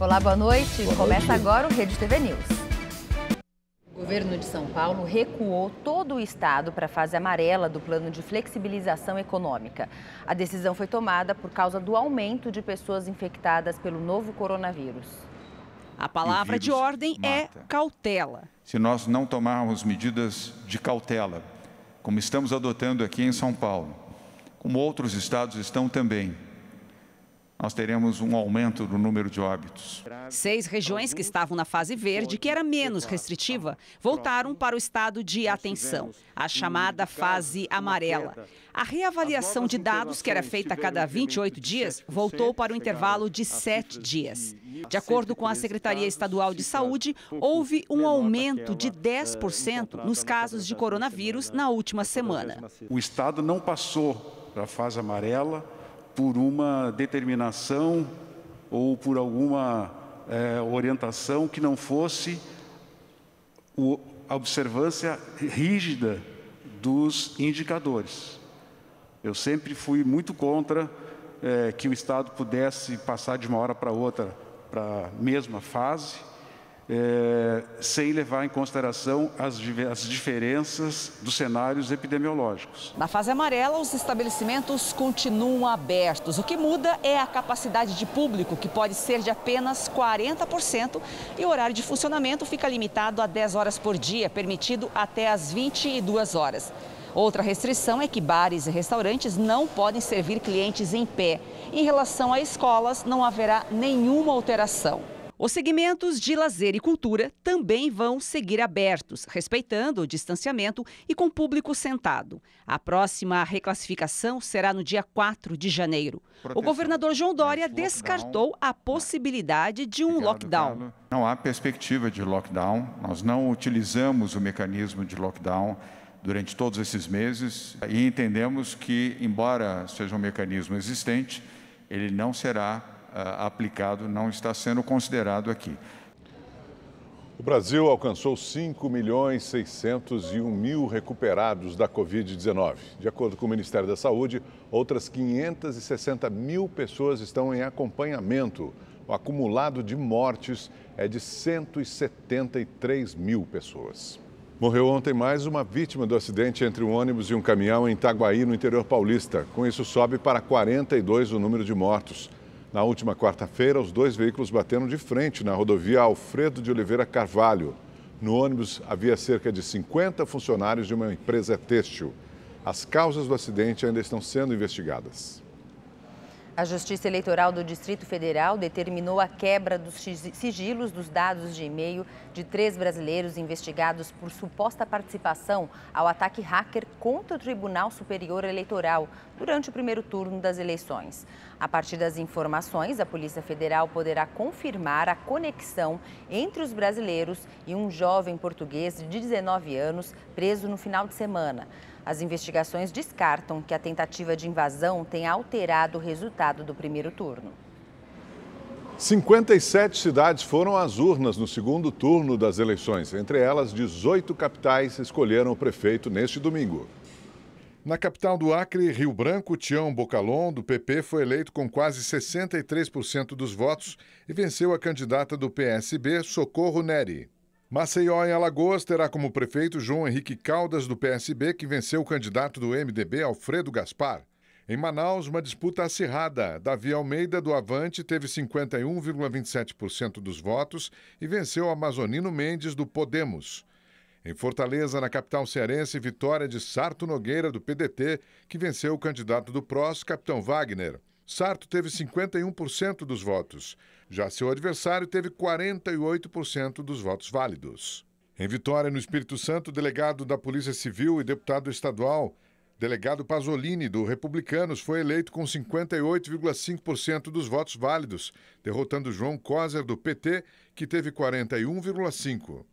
Olá, boa noite. Boa Começa noite. agora o Rede TV News. O governo de São Paulo recuou todo o estado para a fase amarela do plano de flexibilização econômica. A decisão foi tomada por causa do aumento de pessoas infectadas pelo novo coronavírus. A palavra de ordem é mata. é cautela. Se nós não tomarmos medidas de cautela, como estamos adotando aqui em São Paulo, como outros estados estão também, nós teremos um aumento do número de óbitos. Seis regiões que estavam na fase verde, que era menos restritiva, voltaram para o estado de atenção, a chamada fase amarela. A reavaliação de dados, que era feita a cada 28 dias, voltou para o intervalo de sete dias. De acordo com a Secretaria Estadual de Saúde, houve um aumento de 10% nos casos de coronavírus na última semana. O estado não passou para a fase amarela por uma determinação ou por alguma é, orientação que não fosse o, a observância rígida dos indicadores. Eu sempre fui muito contra é, que o Estado pudesse passar de uma hora para outra para a mesma fase é, sem levar em consideração as, as diferenças dos cenários epidemiológicos. Na fase amarela, os estabelecimentos continuam abertos. O que muda é a capacidade de público, que pode ser de apenas 40%, e o horário de funcionamento fica limitado a 10 horas por dia, permitido até às 22 horas. Outra restrição é que bares e restaurantes não podem servir clientes em pé. Em relação a escolas, não haverá nenhuma alteração. Os segmentos de lazer e cultura também vão seguir abertos, respeitando o distanciamento e com público sentado. A próxima reclassificação será no dia 4 de janeiro. Proteção. O governador João Dória descartou a possibilidade de um Obrigado, lockdown. Não há perspectiva de lockdown. Nós não utilizamos o mecanismo de lockdown durante todos esses meses e entendemos que, embora seja um mecanismo existente, ele não será ah, aplicado, não está sendo considerado aqui. O Brasil alcançou 5 milhões 601 mil recuperados da Covid-19. De acordo com o Ministério da Saúde, outras 560 mil pessoas estão em acompanhamento. O acumulado de mortes é de 173 mil pessoas. Morreu ontem mais uma vítima do acidente entre um ônibus e um caminhão em Itaguaí, no interior paulista. Com isso, sobe para 42 o número de mortos. Na última quarta-feira, os dois veículos bateram de frente na rodovia Alfredo de Oliveira Carvalho. No ônibus havia cerca de 50 funcionários de uma empresa têxtil. As causas do acidente ainda estão sendo investigadas. A Justiça Eleitoral do Distrito Federal determinou a quebra dos sigilos dos dados de e-mail de três brasileiros investigados por suposta participação ao ataque hacker contra o Tribunal Superior Eleitoral durante o primeiro turno das eleições. A partir das informações, a Polícia Federal poderá confirmar a conexão entre os brasileiros e um jovem português de 19 anos preso no final de semana. As investigações descartam que a tentativa de invasão tenha alterado o resultado do primeiro turno. 57 cidades foram às urnas no segundo turno das eleições. Entre elas, 18 capitais escolheram o prefeito neste domingo. Na capital do Acre, Rio Branco, Tião Bocalon, do PP, foi eleito com quase 63% dos votos e venceu a candidata do PSB, Socorro Neri. Maceió, em Alagoas, terá como prefeito João Henrique Caldas, do PSB, que venceu o candidato do MDB, Alfredo Gaspar. Em Manaus, uma disputa acirrada. Davi Almeida, do Avante, teve 51,27% dos votos e venceu Amazonino Mendes, do Podemos. Em Fortaleza, na capital cearense, vitória de Sarto Nogueira, do PDT, que venceu o candidato do PROS, Capitão Wagner. Sarto teve 51% dos votos. Já seu adversário teve 48% dos votos válidos. Em Vitória, no Espírito Santo, delegado da Polícia Civil e deputado estadual, delegado Pasolini, do Republicanos, foi eleito com 58,5% dos votos válidos, derrotando João Coser, do PT, que teve 41,5%.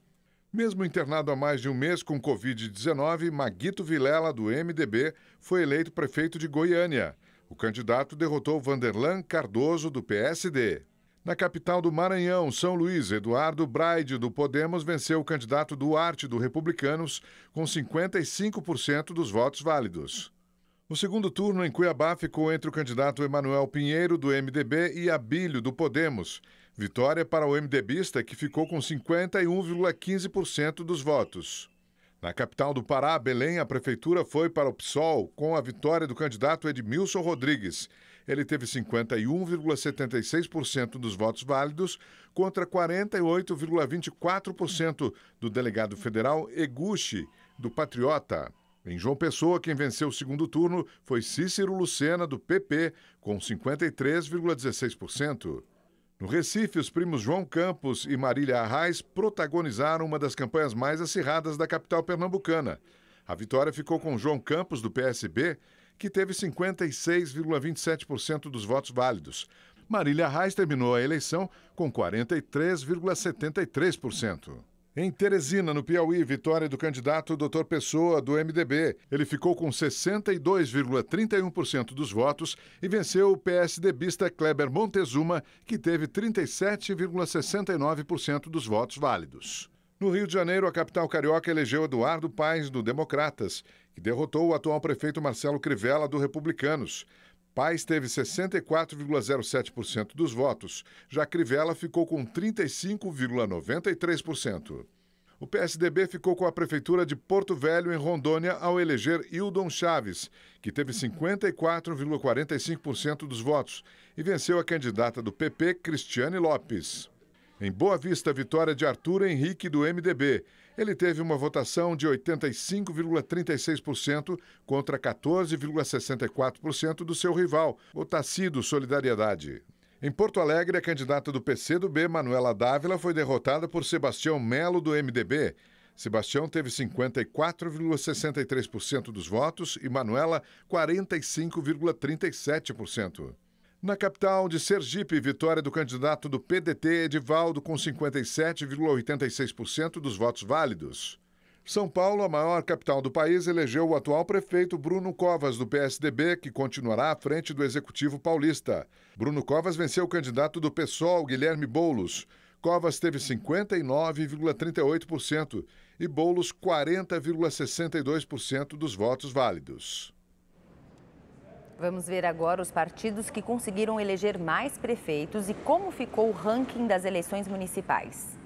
Mesmo internado há mais de um mês com Covid-19, Maguito Vilela, do MDB, foi eleito prefeito de Goiânia. O candidato derrotou Vanderlan Cardoso, do PSD. Na capital do Maranhão, São Luís, Eduardo Braide, do Podemos, venceu o candidato Duarte, do Republicanos, com 55% dos votos válidos. O segundo turno em Cuiabá ficou entre o candidato Emanuel Pinheiro, do MDB, e Abílio, do Podemos. Vitória para o MDBista, que ficou com 51,15% dos votos. Na capital do Pará, Belém, a prefeitura foi para o PSOL com a vitória do candidato Edmilson Rodrigues. Ele teve 51,76% dos votos válidos contra 48,24% do delegado federal Eguchi, do Patriota. Em João Pessoa, quem venceu o segundo turno foi Cícero Lucena, do PP, com 53,16%. No Recife, os primos João Campos e Marília Arraes protagonizaram uma das campanhas mais acirradas da capital pernambucana. A vitória ficou com João Campos, do PSB, que teve 56,27% dos votos válidos. Marília Arraes terminou a eleição com 43,73%. Em Teresina, no Piauí, vitória do candidato Dr. Pessoa, do MDB. Ele ficou com 62,31% dos votos e venceu o PSDBista Kleber Montezuma, que teve 37,69% dos votos válidos. No Rio de Janeiro, a capital carioca elegeu Eduardo Paes, do Democratas, que derrotou o atual prefeito Marcelo Crivella, do Republicanos. Pais teve 64,07% dos votos, já Crivella ficou com 35,93%. O PSDB ficou com a prefeitura de Porto Velho, em Rondônia, ao eleger Hildon Chaves, que teve 54,45% dos votos e venceu a candidata do PP, Cristiane Lopes. Em Boa Vista, vitória de Arthur Henrique, do MDB, ele teve uma votação de 85,36% contra 14,64% do seu rival, o Tacido Solidariedade. Em Porto Alegre, a candidata do PCdoB, Manuela Dávila, foi derrotada por Sebastião Melo, do MDB. Sebastião teve 54,63% dos votos e Manuela 45,37%. Na capital de Sergipe, vitória do candidato do PDT, Edivaldo, com 57,86% dos votos válidos. São Paulo, a maior capital do país, elegeu o atual prefeito Bruno Covas, do PSDB, que continuará à frente do Executivo Paulista. Bruno Covas venceu o candidato do PSOL, Guilherme Boulos. Covas teve 59,38% e Boulos 40,62% dos votos válidos. Vamos ver agora os partidos que conseguiram eleger mais prefeitos e como ficou o ranking das eleições municipais.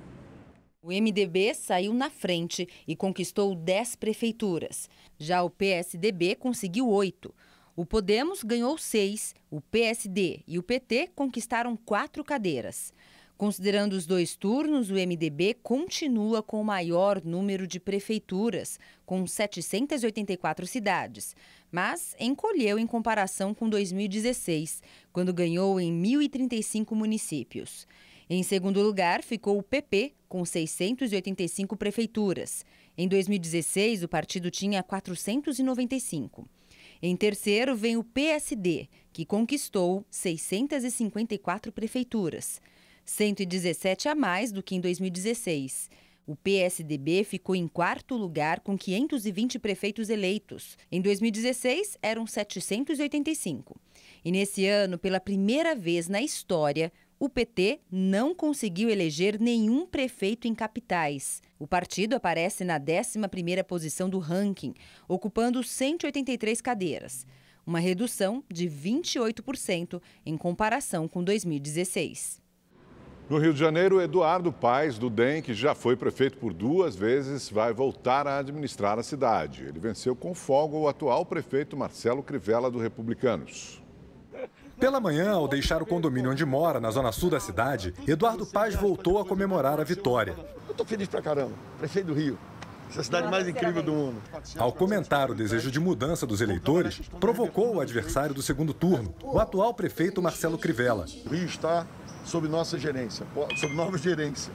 O MDB saiu na frente e conquistou 10 prefeituras. Já o PSDB conseguiu 8. O Podemos ganhou 6. O PSD e o PT conquistaram 4 cadeiras. Considerando os dois turnos, o MDB continua com o maior número de prefeituras, com 784 cidades mas encolheu em comparação com 2016, quando ganhou em 1.035 municípios. Em segundo lugar ficou o PP, com 685 prefeituras. Em 2016, o partido tinha 495. Em terceiro vem o PSD, que conquistou 654 prefeituras, 117 a mais do que em 2016. O PSDB ficou em quarto lugar com 520 prefeitos eleitos. Em 2016, eram 785. E nesse ano, pela primeira vez na história, o PT não conseguiu eleger nenhum prefeito em capitais. O partido aparece na 11ª posição do ranking, ocupando 183 cadeiras, uma redução de 28% em comparação com 2016. No Rio de Janeiro, Eduardo Paes, do DEM, que já foi prefeito por duas vezes, vai voltar a administrar a cidade. Ele venceu com folga o atual prefeito Marcelo Crivella, do Republicanos. Pela manhã, ao deixar o condomínio onde mora, na zona sul da cidade, Eduardo Paes voltou a comemorar a vitória. Eu estou feliz pra caramba, prefeito do Rio. Essa é a cidade mais incrível do mundo. Ao comentar o desejo de mudança dos eleitores, provocou o adversário do segundo turno, o atual prefeito Marcelo Crivella. O Rio está sob nossa gerência, sob nova gerência.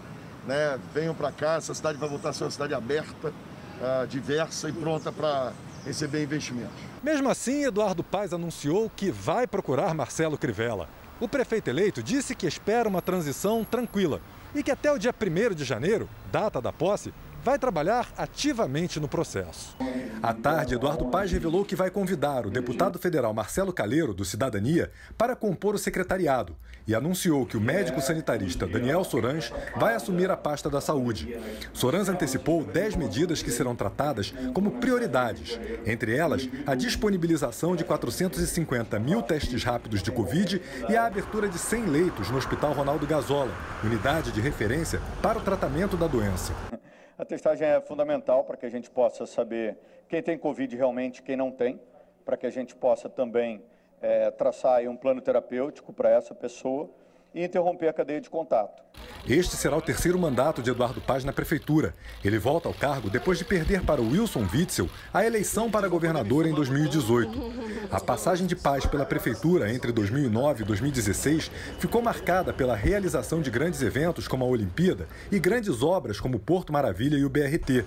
Né? Venham para cá, essa cidade vai voltar a ser uma cidade aberta, uh, diversa e pronta para receber investimentos. Mesmo assim, Eduardo Paes anunciou que vai procurar Marcelo Crivella. O prefeito eleito disse que espera uma transição tranquila e que até o dia 1 de janeiro, data da posse, vai trabalhar ativamente no processo. À tarde, Eduardo Paz revelou que vai convidar o deputado federal Marcelo Calheiro, do Cidadania, para compor o secretariado e anunciou que o médico sanitarista Daniel Sorans vai assumir a pasta da saúde. Sorans antecipou 10 medidas que serão tratadas como prioridades, entre elas a disponibilização de 450 mil testes rápidos de Covid e a abertura de 100 leitos no Hospital Ronaldo Gazola, unidade de referência para o tratamento da doença. A testagem é fundamental para que a gente possa saber quem tem Covid realmente, quem não tem, para que a gente possa também é, traçar um plano terapêutico para essa pessoa e interromper a cadeia de contato. Este será o terceiro mandato de Eduardo Paz na prefeitura. Ele volta ao cargo depois de perder para Wilson Witzel a eleição para governador em 2018. A passagem de Paz pela prefeitura entre 2009 e 2016 ficou marcada pela realização de grandes eventos como a Olimpíada e grandes obras como o Porto Maravilha e o BRT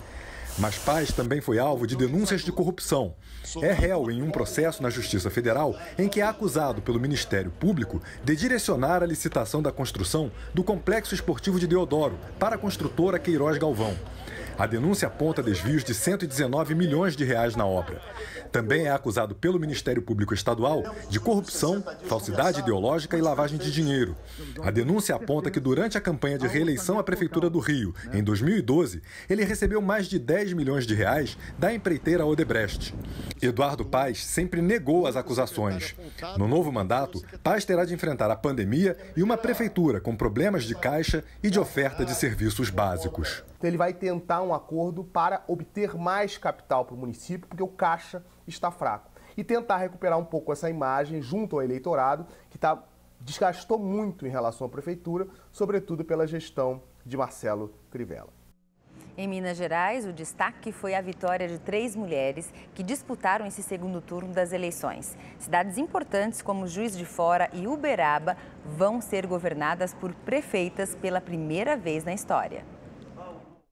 mas Paz também foi alvo de denúncias de corrupção. É réu em um processo na Justiça Federal em que é acusado pelo Ministério Público de direcionar a licitação da construção do Complexo Esportivo de Deodoro para a construtora Queiroz Galvão. A denúncia aponta desvios de 119 milhões de reais na obra. Também é acusado pelo Ministério Público Estadual de corrupção, falsidade ideológica e lavagem de dinheiro. A denúncia aponta que durante a campanha de reeleição à Prefeitura do Rio, em 2012, ele recebeu mais de 10 milhões de reais da empreiteira Odebrecht. Eduardo Paz sempre negou as acusações. No novo mandato, Paz terá de enfrentar a pandemia e uma prefeitura com problemas de caixa e de oferta de serviços básicos. Então ele vai tentar um acordo para obter mais capital para o município, porque o caixa está fraco. E tentar recuperar um pouco essa imagem junto ao eleitorado, que tá, desgastou muito em relação à prefeitura, sobretudo pela gestão de Marcelo Crivella. Em Minas Gerais, o destaque foi a vitória de três mulheres que disputaram esse segundo turno das eleições. Cidades importantes como Juiz de Fora e Uberaba vão ser governadas por prefeitas pela primeira vez na história.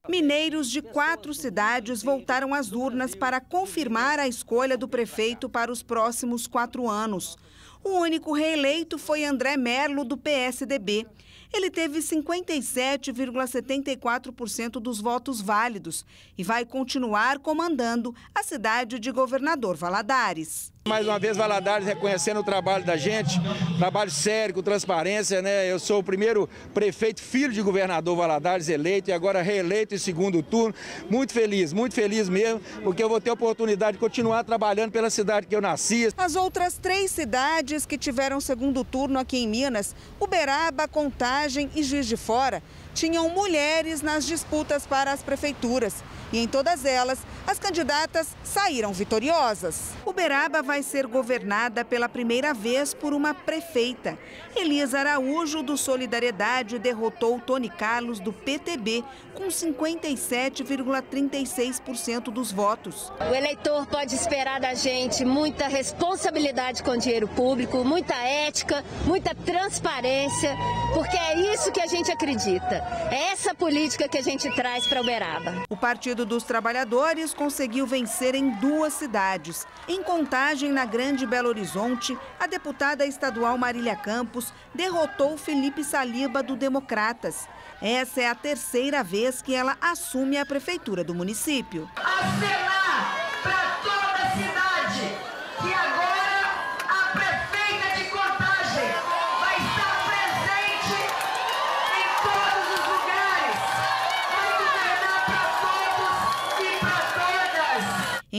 Mineiros de quatro cidades voltaram às urnas para confirmar a escolha do prefeito para os próximos quatro anos. O único reeleito foi André Merlo, do PSDB. Ele teve 57,74% dos votos válidos e vai continuar comandando a cidade de Governador Valadares. Mais uma vez, Valadares reconhecendo o trabalho da gente, trabalho sério, com transparência, né? Eu sou o primeiro prefeito, filho de governador Valadares, eleito e agora reeleito em segundo turno. Muito feliz, muito feliz mesmo, porque eu vou ter a oportunidade de continuar trabalhando pela cidade que eu nasci. As outras três cidades que tiveram segundo turno aqui em Minas, Uberaba, Contagem e Juiz de Fora, tinham mulheres nas disputas para as prefeituras. E em todas elas, as candidatas saíram vitoriosas. Uberaba vai ser governada pela primeira vez por uma prefeita. Elisa Araújo, do Solidariedade, derrotou Tony Carlos, do PTB, com 57,36% dos votos. O eleitor pode esperar da gente muita responsabilidade com dinheiro público, muita ética, muita transparência, porque é isso que a gente acredita. É essa política que a gente traz para Uberaba. O Partido dos Trabalhadores conseguiu vencer em duas cidades. Em contagem, na Grande Belo Horizonte, a deputada estadual Marília Campos derrotou Felipe Saliba do Democratas. Essa é a terceira vez que ela assume a prefeitura do município. todos!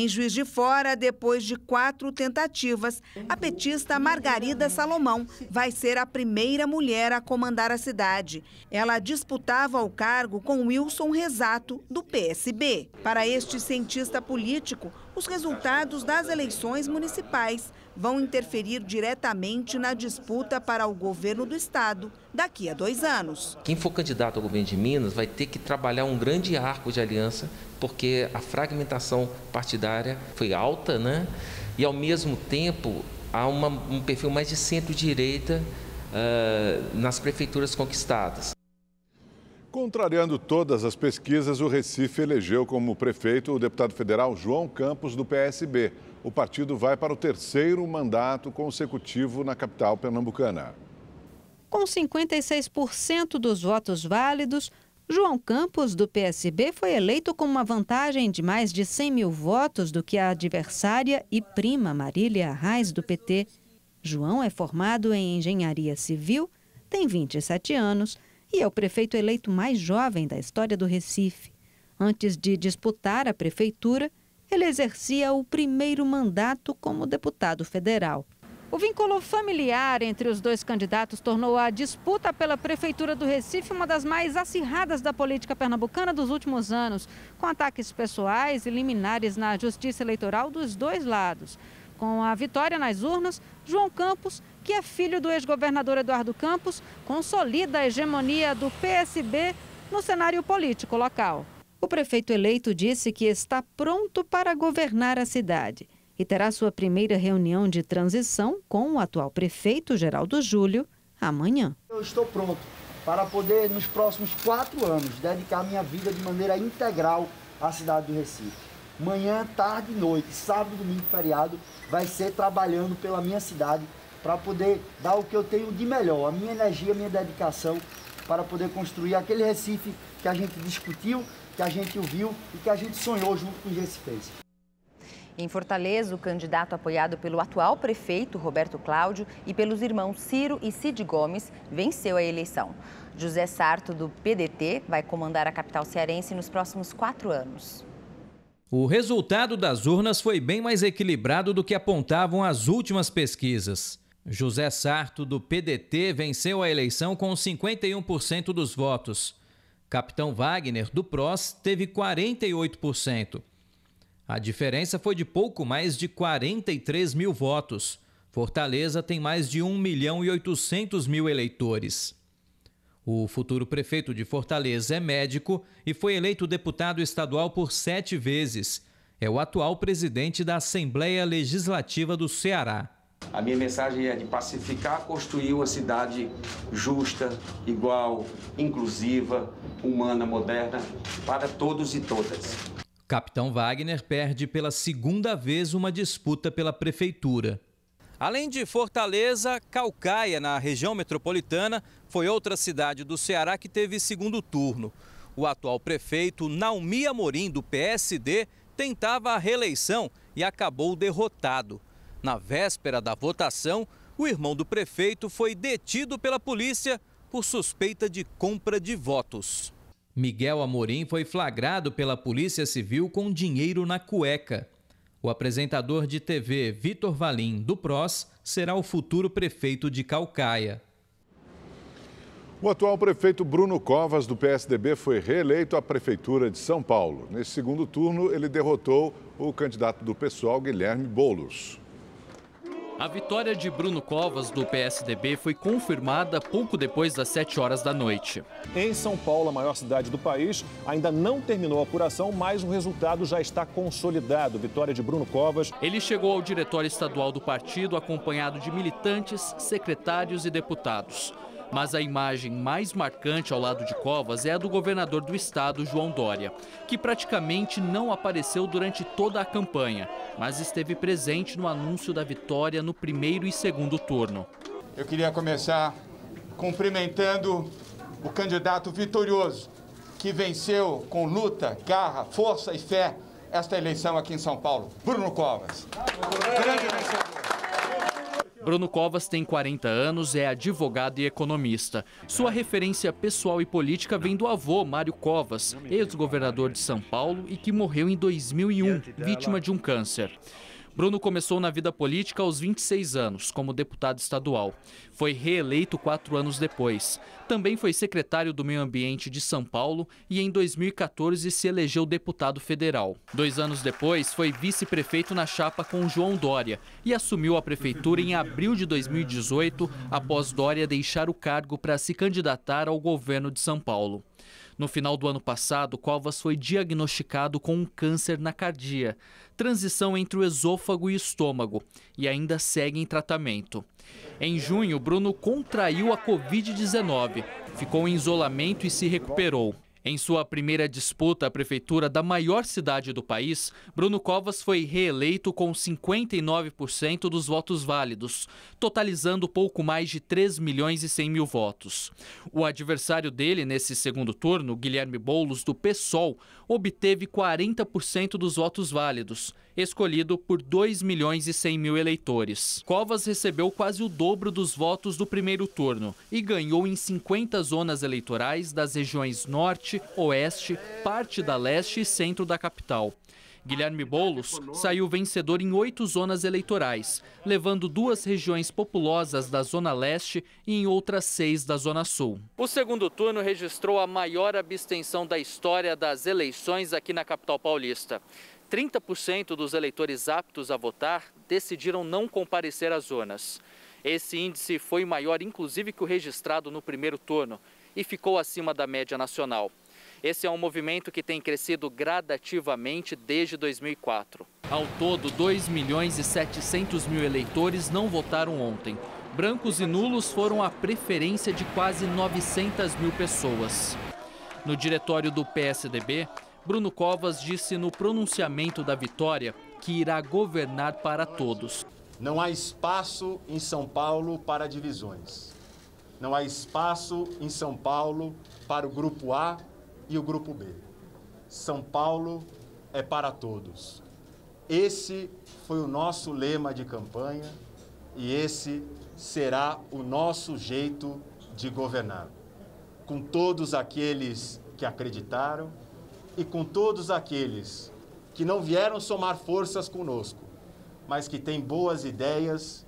Em Juiz de Fora, depois de quatro tentativas, a petista Margarida Salomão vai ser a primeira mulher a comandar a cidade. Ela disputava o cargo com Wilson Rezato, do PSB. Para este cientista político, os resultados das eleições municipais vão interferir diretamente na disputa para o governo do estado daqui a dois anos. Quem for candidato ao governo de Minas vai ter que trabalhar um grande arco de aliança, porque a fragmentação partidária foi alta, né? E ao mesmo tempo há uma, um perfil mais de centro-direita uh, nas prefeituras conquistadas. Contrariando todas as pesquisas, o Recife elegeu como prefeito o deputado federal João Campos, do PSB o partido vai para o terceiro mandato consecutivo na capital pernambucana. Com 56% dos votos válidos, João Campos, do PSB, foi eleito com uma vantagem de mais de 100 mil votos do que a adversária e prima Marília Arraes, do PT. João é formado em engenharia civil, tem 27 anos e é o prefeito eleito mais jovem da história do Recife. Antes de disputar a prefeitura, ele exercia o primeiro mandato como deputado federal. O vínculo familiar entre os dois candidatos tornou a disputa pela Prefeitura do Recife uma das mais acirradas da política pernambucana dos últimos anos, com ataques pessoais e liminares na justiça eleitoral dos dois lados. Com a vitória nas urnas, João Campos, que é filho do ex-governador Eduardo Campos, consolida a hegemonia do PSB no cenário político local. O prefeito eleito disse que está pronto para governar a cidade e terá sua primeira reunião de transição com o atual prefeito Geraldo Júlio amanhã. Eu estou pronto para poder, nos próximos quatro anos, dedicar minha vida de maneira integral à cidade do Recife. Manhã, tarde e noite, sábado, domingo, feriado, vai ser trabalhando pela minha cidade para poder dar o que eu tenho de melhor, a minha energia, a minha dedicação para poder construir aquele Recife que a gente discutiu que a gente ouviu e que a gente sonhou junto com o Recifense. Em Fortaleza, o candidato apoiado pelo atual prefeito Roberto Cláudio e pelos irmãos Ciro e Cid Gomes venceu a eleição. José Sarto, do PDT, vai comandar a capital cearense nos próximos quatro anos. O resultado das urnas foi bem mais equilibrado do que apontavam as últimas pesquisas. José Sarto, do PDT, venceu a eleição com 51% dos votos. Capitão Wagner, do PROS, teve 48%. A diferença foi de pouco mais de 43 mil votos. Fortaleza tem mais de 1 milhão e 800 mil eleitores. O futuro prefeito de Fortaleza é médico e foi eleito deputado estadual por sete vezes. É o atual presidente da Assembleia Legislativa do Ceará. A minha mensagem é de pacificar, construir uma cidade justa, igual, inclusiva, humana, moderna, para todos e todas. Capitão Wagner perde pela segunda vez uma disputa pela prefeitura. Além de Fortaleza, Calcaia, na região metropolitana, foi outra cidade do Ceará que teve segundo turno. O atual prefeito, Naumi Amorim, do PSD, tentava a reeleição e acabou derrotado. Na véspera da votação, o irmão do prefeito foi detido pela polícia por suspeita de compra de votos. Miguel Amorim foi flagrado pela Polícia Civil com dinheiro na cueca. O apresentador de TV Vitor Valim, do PROS, será o futuro prefeito de Calcaia. O atual prefeito Bruno Covas, do PSDB, foi reeleito à Prefeitura de São Paulo. Nesse segundo turno, ele derrotou o candidato do PSOL, Guilherme Boulos. A vitória de Bruno Covas, do PSDB, foi confirmada pouco depois das 7 horas da noite. Em São Paulo, a maior cidade do país, ainda não terminou a apuração, mas o resultado já está consolidado. Vitória de Bruno Covas. Ele chegou ao diretório estadual do partido acompanhado de militantes, secretários e deputados. Mas a imagem mais marcante ao lado de Covas é a do governador do estado, João Dória, que praticamente não apareceu durante toda a campanha, mas esteve presente no anúncio da vitória no primeiro e segundo turno. Eu queria começar cumprimentando o candidato vitorioso, que venceu com luta, garra, força e fé esta eleição aqui em São Paulo, Bruno Covas. Grande vencedor. Bruno Covas tem 40 anos, é advogado e economista. Sua referência pessoal e política vem do avô, Mário Covas, ex-governador de São Paulo e que morreu em 2001, vítima de um câncer. Bruno começou na vida política aos 26 anos, como deputado estadual. Foi reeleito quatro anos depois. Também foi secretário do Meio Ambiente de São Paulo e em 2014 se elegeu deputado federal. Dois anos depois, foi vice-prefeito na chapa com João Dória e assumiu a prefeitura em abril de 2018, após Dória deixar o cargo para se candidatar ao governo de São Paulo. No final do ano passado, Covas foi diagnosticado com um câncer na cardia, transição entre o esôfago e estômago, e ainda segue em tratamento. Em junho, Bruno contraiu a Covid-19, ficou em isolamento e se recuperou. Em sua primeira disputa à prefeitura da maior cidade do país, Bruno Covas foi reeleito com 59% dos votos válidos, totalizando pouco mais de 3 milhões e 100 mil votos. O adversário dele nesse segundo turno, Guilherme Boulos, do PSOL, obteve 40% dos votos válidos, escolhido por 2 milhões e 100 mil eleitores. Covas recebeu quase o dobro dos votos do primeiro turno e ganhou em 50 zonas eleitorais das regiões Norte, Oeste, parte da Leste e Centro da capital. Guilherme Boulos saiu vencedor em oito zonas eleitorais, levando duas regiões populosas da Zona Leste e em outras seis da Zona Sul. O segundo turno registrou a maior abstenção da história das eleições aqui na capital paulista. 30% dos eleitores aptos a votar decidiram não comparecer às zonas. Esse índice foi maior, inclusive, que o registrado no primeiro turno e ficou acima da média nacional. Esse é um movimento que tem crescido gradativamente desde 2004. Ao todo, 2 milhões e 700 mil eleitores não votaram ontem. Brancos e nulos foram a preferência de quase 900 mil pessoas. No diretório do PSDB, Bruno Covas disse no pronunciamento da vitória que irá governar para todos. Não há espaço em São Paulo para divisões. Não há espaço em São Paulo para o grupo A e o grupo B. São Paulo é para todos. Esse foi o nosso lema de campanha e esse será o nosso jeito de governar. Com todos aqueles que acreditaram e com todos aqueles que não vieram somar forças conosco, mas que têm boas ideias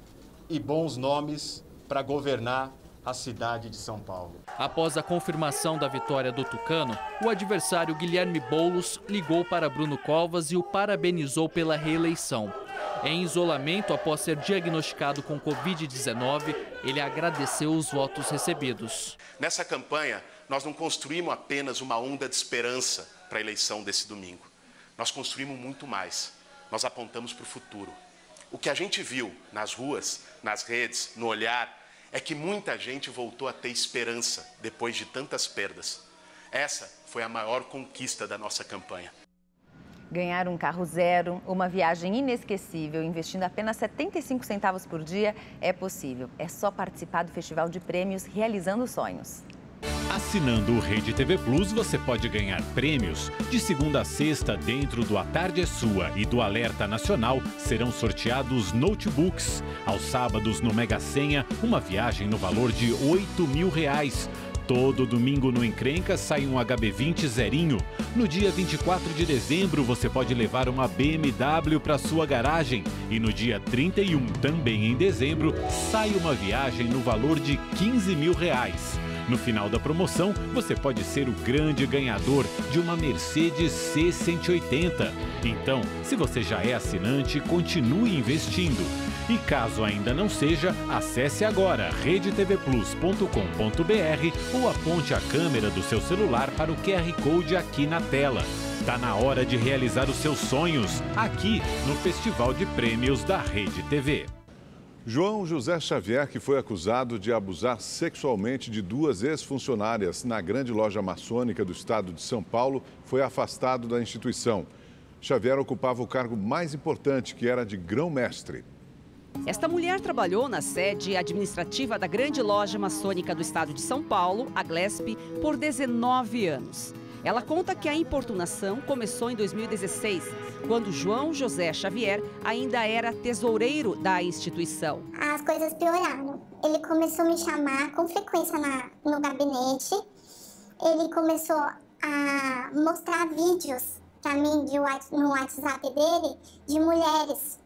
e bons nomes para governar a cidade de São Paulo. Após a confirmação da vitória do Tucano, o adversário Guilherme Boulos ligou para Bruno Covas e o parabenizou pela reeleição. Em isolamento, após ser diagnosticado com Covid-19, ele agradeceu os votos recebidos. Nessa campanha, nós não construímos apenas uma onda de esperança para a eleição desse domingo. Nós construímos muito mais. Nós apontamos para o futuro. O que a gente viu nas ruas, nas redes, no olhar, é que muita gente voltou a ter esperança depois de tantas perdas. Essa foi a maior conquista da nossa campanha. Ganhar um carro zero, uma viagem inesquecível, investindo apenas 75 centavos por dia, é possível. É só participar do Festival de Prêmios Realizando Sonhos. Assinando o Rede TV Plus, você pode ganhar prêmios. De segunda a sexta, dentro do A Tarde é Sua e do Alerta Nacional, serão sorteados notebooks. Aos sábados, no Mega Senha, uma viagem no valor de 8 mil reais. Todo domingo no Encrenca sai um HB20 zerinho. No dia 24 de dezembro você pode levar uma BMW para sua garagem. E no dia 31, também em dezembro, sai uma viagem no valor de 15 mil reais. No final da promoção, você pode ser o grande ganhador de uma Mercedes C180. Então, se você já é assinante, continue investindo. E caso ainda não seja, acesse agora redetvplus.com.br ou aponte a câmera do seu celular para o QR Code aqui na tela. Está na hora de realizar os seus sonhos aqui no Festival de Prêmios da Rede TV. João José Xavier, que foi acusado de abusar sexualmente de duas ex-funcionárias na grande loja maçônica do estado de São Paulo, foi afastado da instituição. Xavier ocupava o cargo mais importante, que era de grão-mestre. Esta mulher trabalhou na sede administrativa da grande loja maçônica do estado de São Paulo, a Glesp, por 19 anos. Ela conta que a importunação começou em 2016, quando João José Xavier ainda era tesoureiro da instituição. As coisas pioraram. Ele começou a me chamar com frequência na, no gabinete. Ele começou a mostrar vídeos para mim de, no WhatsApp dele de mulheres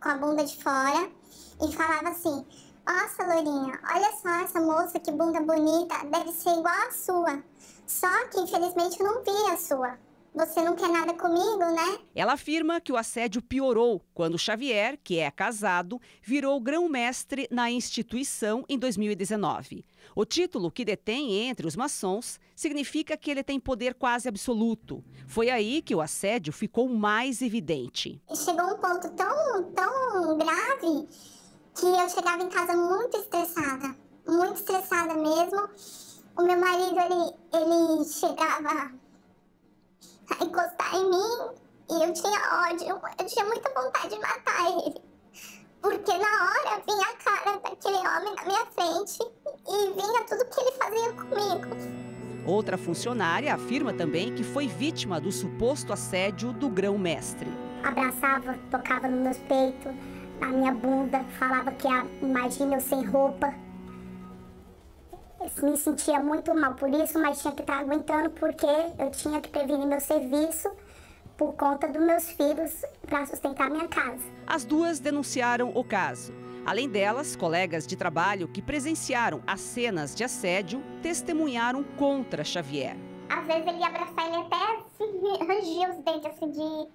com a bunda de fora e falava assim: Nossa, Lourinha, olha só essa moça, que bunda bonita, deve ser igual a sua. Só que, infelizmente, eu não vi a sua. Você não quer nada comigo, né? Ela afirma que o assédio piorou quando Xavier, que é casado, virou grão-mestre na instituição em 2019. O título que detém entre os maçons significa que ele tem poder quase absoluto. Foi aí que o assédio ficou mais evidente. Chegou um ponto tão, tão grave que eu chegava em casa muito estressada, muito estressada mesmo o meu marido, ele, ele chegava a encostar em mim e eu tinha ódio, eu tinha muita vontade de matar ele. Porque na hora vinha a cara daquele homem na minha frente e vinha tudo que ele fazia comigo. Outra funcionária afirma também que foi vítima do suposto assédio do grão-mestre. Abraçava, tocava no meu peito na minha bunda, falava que a, ah, imagina eu sem roupa, me sentia muito mal por isso, mas tinha que estar aguentando porque eu tinha que prevenir meu serviço por conta dos meus filhos para sustentar minha casa. As duas denunciaram o caso. Além delas, colegas de trabalho que presenciaram as cenas de assédio testemunharam contra Xavier. Às vezes ele ia abraçar ele até assim, rangia os dentes assim de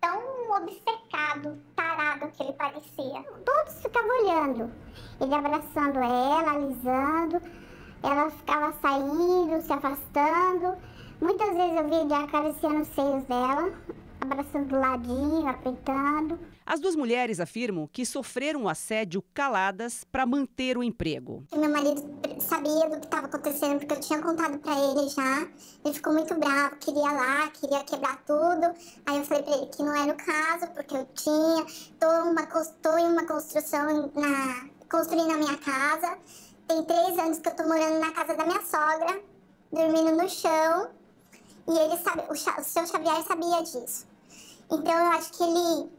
tão obcecado, tarado que ele parecia. Todos ficavam olhando, ele abraçando ela, alisando. Ela ficava saindo, se afastando. Muitas vezes eu via de acariciando os seios dela, abraçando do ladinho, apertando. As duas mulheres afirmam que sofreram o assédio caladas para manter o emprego. Meu marido sabia do que estava acontecendo porque eu tinha contado para ele já. Ele ficou muito bravo, queria lá, queria quebrar tudo. Aí eu falei para ele que não era o caso porque eu tinha, estou uma, tô em uma construção na construindo a minha casa. Tem três anos que eu tô morando na casa da minha sogra, dormindo no chão. E ele sabe, o, o seu Xavier sabia disso. Então eu acho que ele,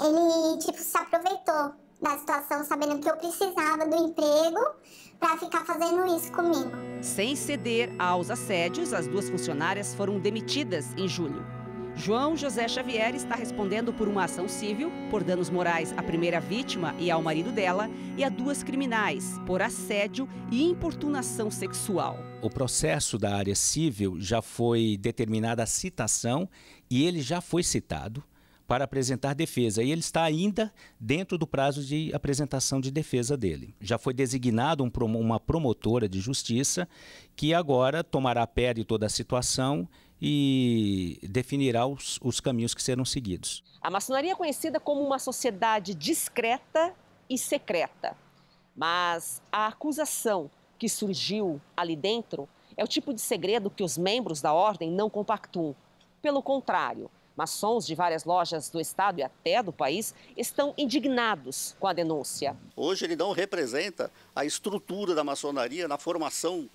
ele tipo, se aproveitou da situação, sabendo que eu precisava do emprego para ficar fazendo isso comigo. Sem ceder aos assédios, as duas funcionárias foram demitidas em julho. João José Xavier está respondendo por uma ação civil por danos morais à primeira vítima e ao marido dela e a duas criminais por assédio e importunação sexual. O processo da área civil já foi determinada a citação e ele já foi citado para apresentar defesa e ele está ainda dentro do prazo de apresentação de defesa dele. Já foi designado um, uma promotora de justiça que agora tomará pé de toda a situação e definirá os, os caminhos que serão seguidos. A maçonaria é conhecida como uma sociedade discreta e secreta. Mas a acusação que surgiu ali dentro é o tipo de segredo que os membros da ordem não compactuam. Pelo contrário, maçons de várias lojas do estado e até do país estão indignados com a denúncia. Hoje ele não representa a estrutura da maçonaria na formação,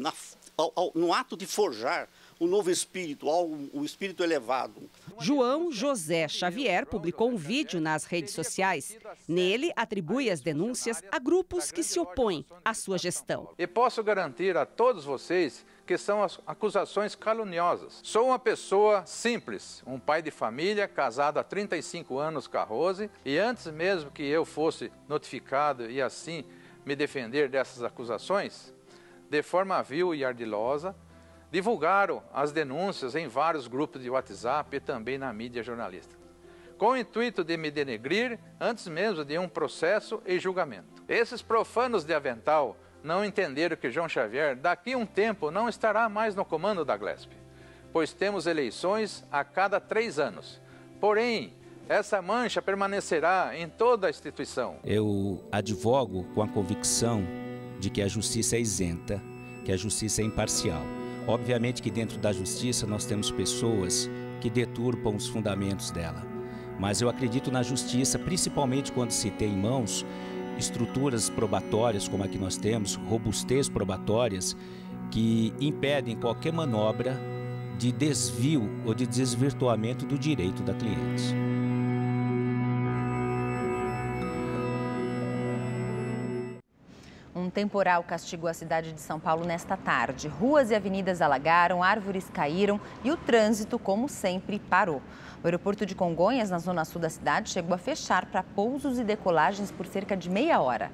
na, ao, ao, no ato de forjar o novo espírito, o espírito elevado. João José Xavier publicou um vídeo nas redes sociais. Nele, atribui as denúncias a grupos que se opõem à sua gestão. E posso garantir a todos vocês que são as acusações caluniosas. Sou uma pessoa simples, um pai de família, casado há 35 anos com a Rose, e antes mesmo que eu fosse notificado e assim me defender dessas acusações, de forma vil e ardilosa, divulgaram as denúncias em vários grupos de WhatsApp e também na mídia jornalista, com o intuito de me denegrir antes mesmo de um processo e julgamento. Esses profanos de avental não entenderam que João Xavier daqui a um tempo não estará mais no comando da Glesp, pois temos eleições a cada três anos. Porém, essa mancha permanecerá em toda a instituição. Eu advogo com a convicção de que a justiça é isenta, que a justiça é imparcial. Obviamente que dentro da justiça nós temos pessoas que deturpam os fundamentos dela. Mas eu acredito na justiça, principalmente quando se tem em mãos estruturas probatórias como a que nós temos, robustez probatórias que impedem qualquer manobra de desvio ou de desvirtuamento do direito da cliente. Um temporal castigou a cidade de São Paulo nesta tarde. Ruas e avenidas alagaram, árvores caíram e o trânsito, como sempre, parou. O aeroporto de Congonhas, na zona sul da cidade, chegou a fechar para pousos e decolagens por cerca de meia hora.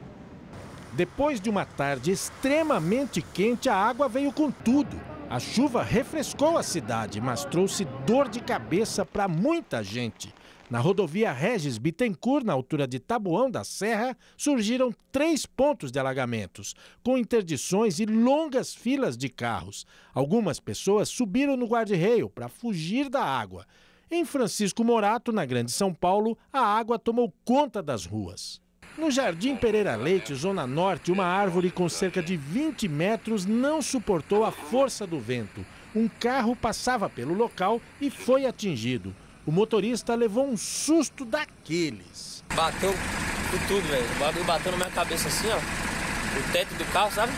Depois de uma tarde extremamente quente, a água veio com tudo. A chuva refrescou a cidade, mas trouxe dor de cabeça para muita gente. Na rodovia Regis Bittencourt, na altura de Tabuão da Serra, surgiram três pontos de alagamentos, com interdições e longas filas de carros. Algumas pessoas subiram no guarda-reio para fugir da água. Em Francisco Morato, na Grande São Paulo, a água tomou conta das ruas. No Jardim Pereira Leite, Zona Norte, uma árvore com cerca de 20 metros não suportou a força do vento. Um carro passava pelo local e foi atingido o motorista levou um susto daqueles. Bateu com tudo, velho. O bagulho bateu na minha cabeça assim, ó. O teto do carro, sabe?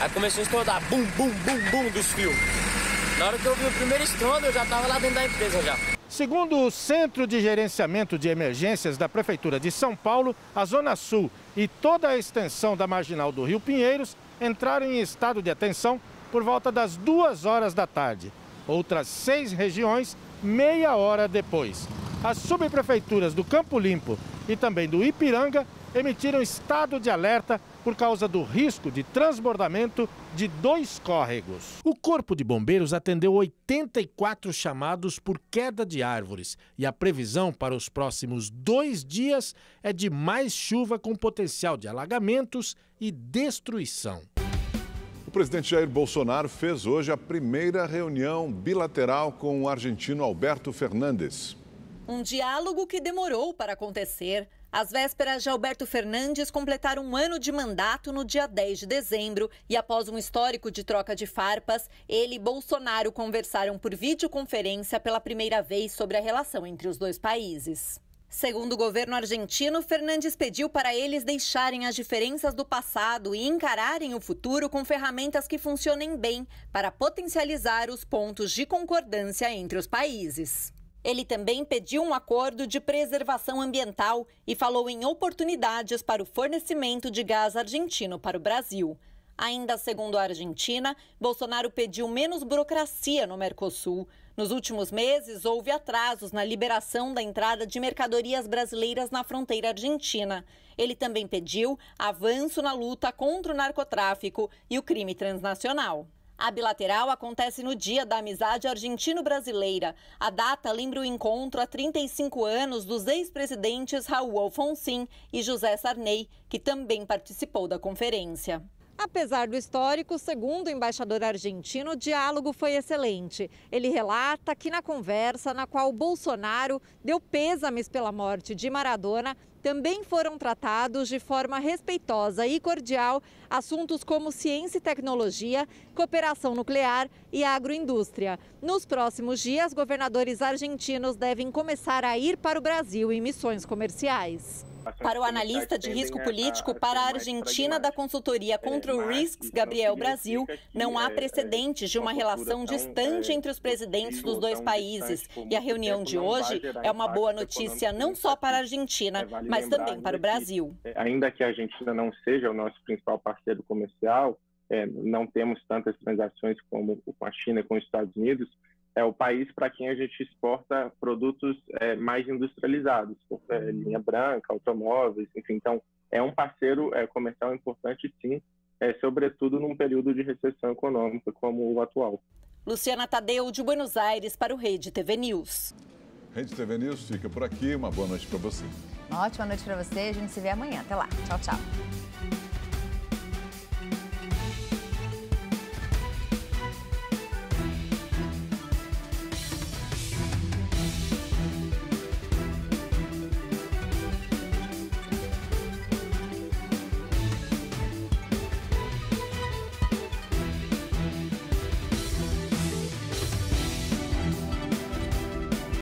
Aí começou a estourar, Bum, bum, bum, bum dos fios. Na hora que eu vi o primeiro estrondo, eu já estava lá dentro da empresa já. Segundo o Centro de Gerenciamento de Emergências da Prefeitura de São Paulo, a Zona Sul e toda a extensão da marginal do Rio Pinheiros entraram em estado de atenção por volta das duas horas da tarde. Outras seis regiões meia hora depois. As subprefeituras do Campo Limpo e também do Ipiranga emitiram estado de alerta por causa do risco de transbordamento de dois córregos. O Corpo de Bombeiros atendeu 84 chamados por queda de árvores e a previsão para os próximos dois dias é de mais chuva com potencial de alagamentos e destruição presidente Jair Bolsonaro fez hoje a primeira reunião bilateral com o argentino Alberto Fernandes. Um diálogo que demorou para acontecer. As vésperas de Alberto Fernandes completar um ano de mandato no dia 10 de dezembro e, após um histórico de troca de farpas, ele e Bolsonaro conversaram por videoconferência pela primeira vez sobre a relação entre os dois países. Segundo o governo argentino, Fernandes pediu para eles deixarem as diferenças do passado e encararem o futuro com ferramentas que funcionem bem para potencializar os pontos de concordância entre os países. Ele também pediu um acordo de preservação ambiental e falou em oportunidades para o fornecimento de gás argentino para o Brasil. Ainda segundo a Argentina, Bolsonaro pediu menos burocracia no Mercosul. Nos últimos meses, houve atrasos na liberação da entrada de mercadorias brasileiras na fronteira argentina. Ele também pediu avanço na luta contra o narcotráfico e o crime transnacional. A bilateral acontece no Dia da Amizade Argentino-Brasileira. A data lembra o encontro há 35 anos dos ex-presidentes Raul Alfonsín e José Sarney, que também participou da conferência. Apesar do histórico, segundo o embaixador argentino, o diálogo foi excelente. Ele relata que na conversa na qual Bolsonaro deu pêsames pela morte de Maradona, também foram tratados de forma respeitosa e cordial assuntos como ciência e tecnologia, cooperação nuclear e agroindústria. Nos próximos dias, governadores argentinos devem começar a ir para o Brasil em missões comerciais. Para o analista de risco político para a Argentina da consultoria contra o Risks, Gabriel Brasil, não há é, é, precedentes de uma relação distante é, entre os presidentes dos dois países. E a reunião de hoje é uma boa notícia não só para a Argentina, mas também para o Brasil. Ainda que a Argentina não seja o nosso principal parceiro comercial, não temos tantas transações como com a China e com os Estados Unidos, é o país para quem a gente exporta produtos é, mais industrializados, é, linha branca, automóveis, enfim. Então, é um parceiro é, comercial importante, sim, é, sobretudo num período de recessão econômica como o atual. Luciana Tadeu, de Buenos Aires, para o Rede TV News. Rede TV News fica por aqui. Uma boa noite para você. Uma ótima noite para você. A gente se vê amanhã. Até lá. Tchau, tchau.